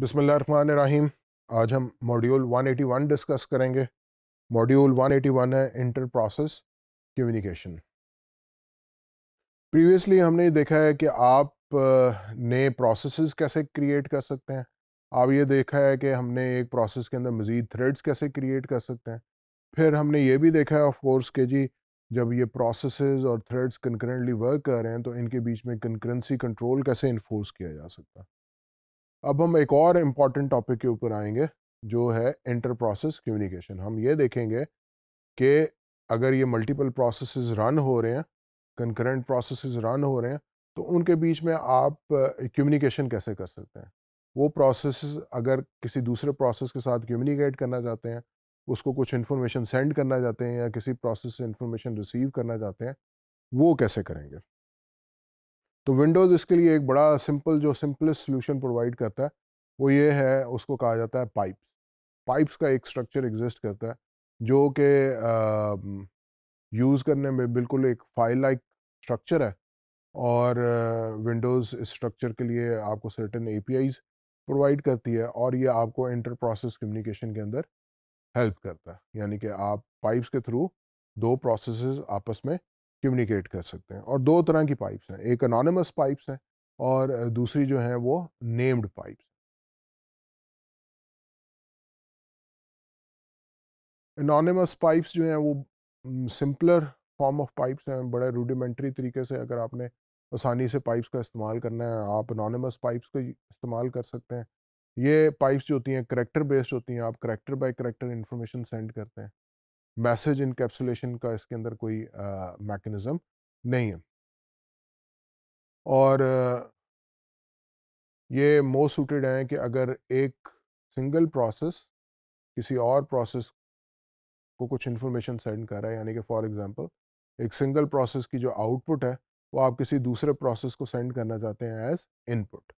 रहीम आज हम module 181 discuss करेंगे मॉड्यूल 181 है इंटर प्रोसेस कम्युनिकेशन प्रीवियसली हमने देखा है कि आप नए प्रोसेस कैसे क्रिएट कर सकते हैं आप ये देखा है कि हमने एक प्रोसेस के अंदर मज़ीद थ्रेड्स कैसे क्रिएट कर सकते हैं फिर हमने ये भी देखा है ऑफ कोर्स के जी जब ये प्रोसेसेस और थ्रेड्स कंकरेंटली वर्क कर रहे हैं तो इनके बीच में कंकरेंसी कंट्रोल कैसे इन्फोर्स किया जा सकता है अब हम एक और इम्पॉर्टेंट टॉपिक के ऊपर आएंगे जो है इंटर प्रोसेस कम्युनिकेशन हम ये देखेंगे कि अगर ये मल्टीपल प्रोसेस रन हो रहे हैं कंकरेंट प्रोसेस रन हो रहे हैं तो उनके बीच में आप कम्युनिकेशन कैसे कर सकते हैं वो प्रोसेस अगर किसी दूसरे प्रोसेस के साथ कम्युनिकेट करना चाहते हैं उसको कुछ इन्फॉर्मेशन सेंड करना चाहते हैं या किसी प्रोसेस से इन्फॉर्मेशन रिसीव करना चाहते हैं वो कैसे करेंगे तो विंडोज़ इसके लिए एक बड़ा सिंपल जो सिंपलेस्ट सोल्यूशन प्रोवाइड करता है वो ये है उसको कहा जाता है पाइप्स पाइप्स का एक स्ट्रक्चर एग्जिस्ट करता है जो कि यूज़ करने में बिल्कुल एक फाइल लाइक स्ट्रक्चर है और विंडोज़ इस स्ट्रक्चर के लिए आपको सर्टन ए प्रोवाइड करती है और ये आपको इंटर प्रोसेस कम्युनिकेशन के अंदर हेल्प करता है यानी कि आप पाइप्स के थ्रू दो प्रोसेसेस आपस में कम्युनिकेट कर सकते हैं और दो तरह की पाइप्स हैं एक अनोनमस पाइप्स हैं और दूसरी जो है वो नेम्ड पाइप्स अनोनमस पाइप्स जो हैं वो सिंपलर फॉर्म ऑफ पाइप्स हैं बड़े रूडिमेंट्री तरीके से अगर आपने आसानी से पाइप्स का इस्तेमाल करना है आप अनोनमस पाइप्स का इस्तेमाल कर सकते हैं ये पाइप्स जो होती हैं करेक्टर बेस्ड होती हैं आप character by character information send करते हैं मैसेज इनकेप्सुलेशन का इसके अंदर कोई मैकेनिज़्म नहीं है और ये मोस्ट सूटेड हैं कि अगर एक सिंगल प्रोसेस किसी और प्रोसेस को कुछ इन्फॉर्मेशन सेंड कर रहा है यानी कि फॉर एग्जांपल एक सिंगल प्रोसेस की जो आउटपुट है वो आप किसी दूसरे प्रोसेस को सेंड करना चाहते हैं एज इनपुट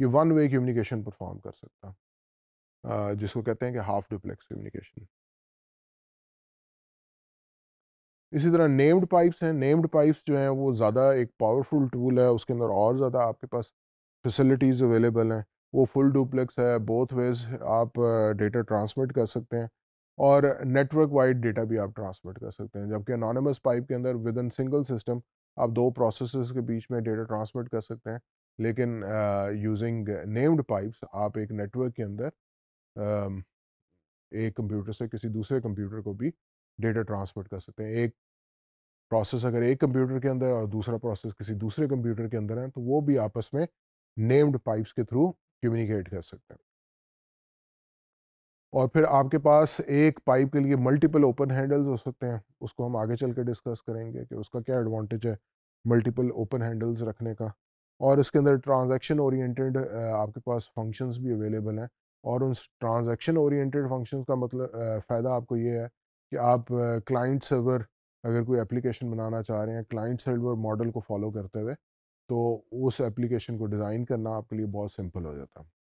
ये वन वे कम्युनिकेशन परफॉर्म कर सकता जिसको कहते हैं कि हाफ डुप्लेक्स कम्युनिकेशन इसी तरह नेम्ड पाइप्स हैं नेम्ड पाइप्स जो हैं वो ज़्यादा एक पावरफुल टूल है उसके अंदर और ज़्यादा आपके पास फैसिलिटीज़ अवेलेबल हैं वो फुल डुप्लेक्स है बोथ वेज आप डेटा ट्रांसमिट कर सकते हैं और नेटवर्क वाइड डेटा भी आप ट्रांसमिट कर सकते हैं जबकि अनोनमस पाइप के अंदर विद इन सिंगल सिस्टम आप दो प्रोसेस के बीच में डेटा ट्रांसमिट कर सकते हैं लेकिन यूजिंग नेम्ड पाइप्स आप एक नेटवर्क के अंदर uh, एक कंप्यूटर से किसी दूसरे कंप्यूटर को भी डेटा ट्रांसमिट कर सकते हैं एक प्रोसेस अगर एक कंप्यूटर के अंदर और दूसरा प्रोसेस किसी दूसरे कंप्यूटर के अंदर है तो वो भी आपस में नेम्ड पाइप्स के थ्रू कम्युनिकेट कर सकते हैं और फिर आपके पास एक पाइप के लिए मल्टीपल ओपन हैंडल्स हो सकते हैं उसको हम आगे चल के डिस्कस करेंगे कि उसका क्या एडवांटेज है मल्टीपल ओपन हैंडल्स रखने का और इसके अंदर ट्रांजेक्शन ओरिएटेड आपके पास फंक्शंस भी अवेलेबल हैं और उन ट्रांजेक्शन ओरिएटेड फंक्शन का मतलब फ़ायदा आपको ये है कि आप क्लाइंट सर्वर अगर कोई एप्लीकेशन बनाना चाह रहे हैं क्लाइंट सर्वर मॉडल को फॉलो करते हुए तो उस एप्लीकेशन को डिज़ाइन करना आपके लिए बहुत सिंपल हो जाता है